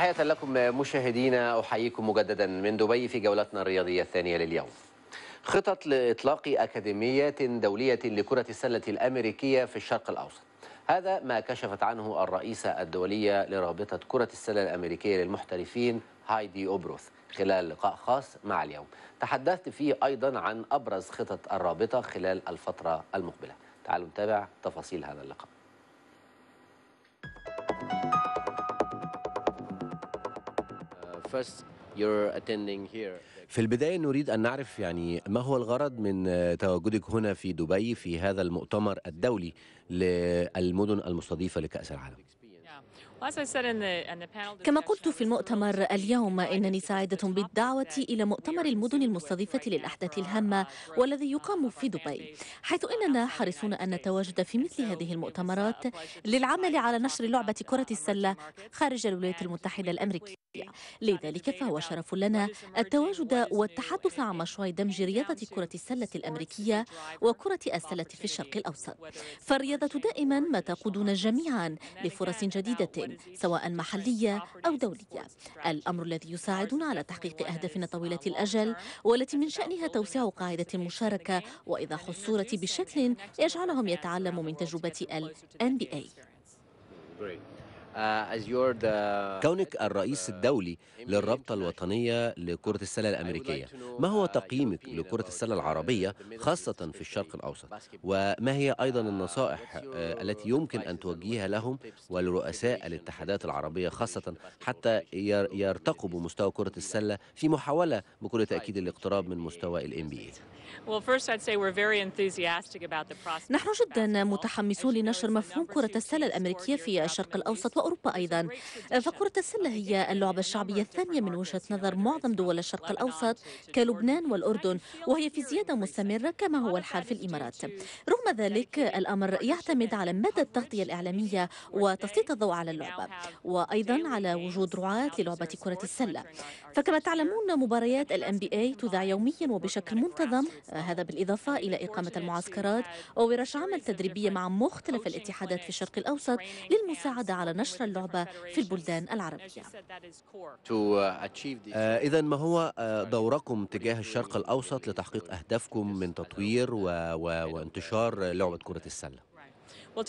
تحية لكم مشاهدينا أحييكم مجددا من دبي في جولتنا الرياضية الثانية لليوم خطط لإطلاق أكاديميات دولية لكرة السلة الأمريكية في الشرق الأوسط هذا ما كشفت عنه الرئيسة الدولية لرابطة كرة السلة الأمريكية للمحترفين هايدي أوبروث خلال لقاء خاص مع اليوم تحدثت فيه أيضا عن أبرز خطط الرابطة خلال الفترة المقبلة تعالوا نتابع تفاصيل هذا اللقاء في البداية نريد أن نعرف يعني ما هو الغرض من تواجدك هنا في دبي في هذا المؤتمر الدولي للمدن المستضيفة لكأس العالم كما قلت في المؤتمر اليوم إنني سعيدة بالدعوة إلى مؤتمر المدن المستضيفة للأحداث الهامة والذي يقام في دبي حيث إننا حريصون أن نتواجد في مثل هذه المؤتمرات للعمل على نشر لعبة كرة السلة خارج الولايات المتحدة الأمريكية يعني لذلك فهو شرف لنا التواجد والتحدث عن مشروع دمج رياضة كرة السلة الأمريكية وكرة السلة في الشرق الأوسط فالرياضة دائما ما تقودنا جميعا لفرص جديدة سواء محلية أو دولية الأمر الذي يساعدنا على تحقيق أهدافنا طويلة الأجل والتي من شأنها توسيع قاعدة المشاركة وإيضاح الصورة بشكل يجعلهم يتعلموا من تجربة ال NBA. Great. آه، كونك الرئيس آه، الدولي للرابطة الوطنية لكرة السلة الأمريكية ما هو uh, تقييمك لكرة السلة العربية خاصة في الشرق الأوسط وما هي uh, أيضا النصائح آه، التي يمكن أن توجهها لهم ولرؤساء الاتحادات العربية خاصة حتى يرتقوا بمستوى كرة السلة في محاولة بكل تأكيد الاقتراب من مستوى الام بي نحن جدا متحمسون لنشر مفهوم كرة السلة الأمريكية في الشرق الأوسط وأوروبا أيضا فكرة السلة هي اللعبة الشعبية الثانية من وجهة نظر معظم دول الشرق الأوسط كلبنان والأردن وهي في زيادة مستمرة كما هو الحال في الإمارات رغم ذلك الأمر يعتمد على مدى التغطية الإعلامية وتسليط الضوء على اللعبة وأيضا على وجود رعاة للعبة كرة السلة فكما تعلمون مباريات الـ NBA تذاع يوميا وبشكل منتظم هذا بالإضافة إلى إقامة المعسكرات وورش عمل تدريبية مع مختلف الاتحادات في الشرق الأوسط للمساعدة على نشر اللعبة في البلدان العربية uh, آه، إذا ما هو آه، دوركم تجاه الشرق الأوسط لتحقيق أهدافكم من تطوير و... و... وانتشار لعبة كرة السلة؟ Uh,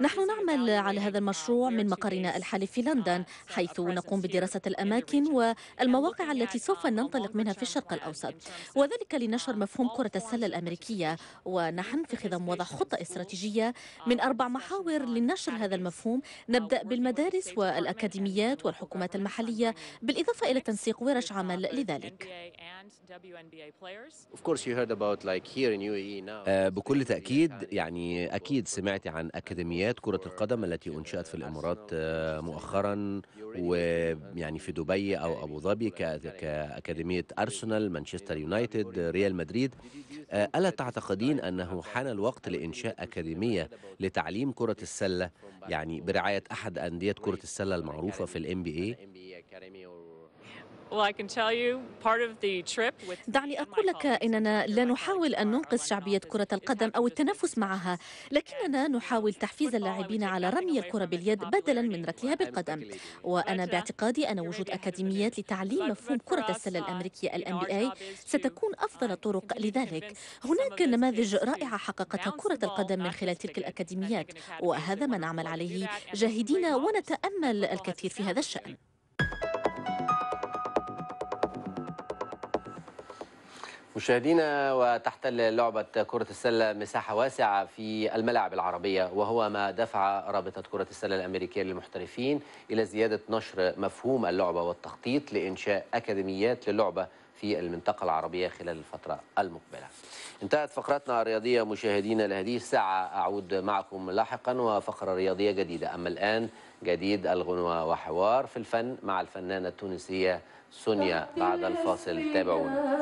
نحن نعمل على هذا المشروع من مقرنا الحالي في uh, لندن حيث نقوم بدراسة الأماكن والمواقع التي سوف uh, ننطلق منها في الشرق الأوسط وذلك لنشر مفهوم كرة السلة الأمريكية ونحن في خضم وضع خطة استراتيجية من أربع محاور لنشر هذا المفهوم نبدأ بالمدارس والأكاديميات والحكومات المحلية بالإضافة إلى تنسيق ورش عمل لذلك. Of course you heard about like here in UAE now آه، آه، بكل يعني تأكيد يعني آه، أكيد سمعت عن أكاديميات كرة القدم التي يعني أنشئت في الإمارات مؤخرا ويعني في دبي أو يعني أبو ظبي كأكاديمية أرسنال مانشستر يونايتد ريال مدريد ألا تعتقدين أنه حان الوقت لإنشاء أكاديمية لتعليم كرة السلة يعني برعاية أحد أندية كرة السلة المعروفة في الـ بي دعني أقول لك إننا لا نحاول أن ننقذ شعبية كرة القدم أو التنافس معها لكننا نحاول تحفيز اللاعبين على رمي الكرة باليد بدلا من ركلها بالقدم وأنا uh, باعتقادي أن وجود أكاديميات لتعليم مفهوم كرة السلة uh, الأمريكية الـ NBA ستكون أفضل طرق لذلك هناك نماذج رائعة حققتها كرة القدم من خلال تلك الأكاديميات وهذا ما نعمل عليه جاهدين ونتأمل الكثير في هذا الشأن مشاهدينا وتحتل لعبة كرة السلة مساحة واسعة في الملاعب العربية وهو ما دفع رابطة كرة السلة الأمريكية للمحترفين إلى زيادة نشر مفهوم اللعبة والتخطيط لإنشاء أكاديميات للعبة في المنطقة العربية خلال الفترة المقبلة انتهت فقرتنا الرياضية مشاهدينا لهذه الساعة أعود معكم لاحقا وفقرة رياضية جديدة أما الآن جديد الغنوة وحوار في الفن مع الفنانة التونسية سونيا بعد الفاصل تابعونا